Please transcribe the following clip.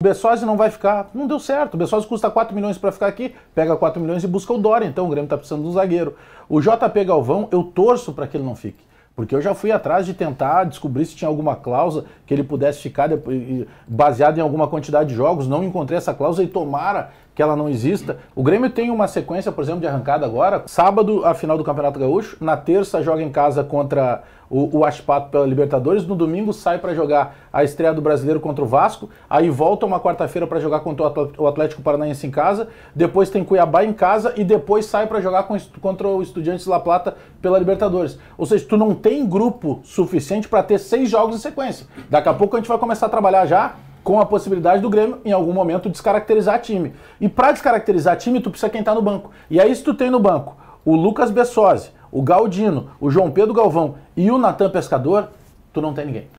O Bessose não vai ficar. Não deu certo. O Bessose custa 4 milhões para ficar aqui, pega 4 milhões e busca o Dória. Então o Grêmio está precisando de um zagueiro. O JP Galvão, eu torço para que ele não fique. Porque eu já fui atrás de tentar descobrir se tinha alguma cláusula que ele pudesse ficar baseada em alguma quantidade de jogos. Não encontrei essa cláusula e tomara que ela não exista. O Grêmio tem uma sequência, por exemplo, de arrancada agora. Sábado, a final do Campeonato Gaúcho. Na terça, joga em casa contra o, o Aspato pela Libertadores. No domingo, sai para jogar a estreia do Brasileiro contra o Vasco. Aí volta uma quarta-feira para jogar contra o Atlético Paranaense em casa. Depois tem Cuiabá em casa e depois sai para jogar com, contra o Estudiantes La Plata pela Libertadores. Ou seja, tu não tem grupo suficiente para ter seis jogos em sequência. Daqui a pouco a gente vai começar a trabalhar já com a possibilidade do Grêmio, em algum momento, descaracterizar time. E para descaracterizar time, tu precisa quem está no banco. E aí, se tu tem no banco o Lucas Bessosi, o Galdino, o João Pedro Galvão e o Natan Pescador, tu não tem ninguém.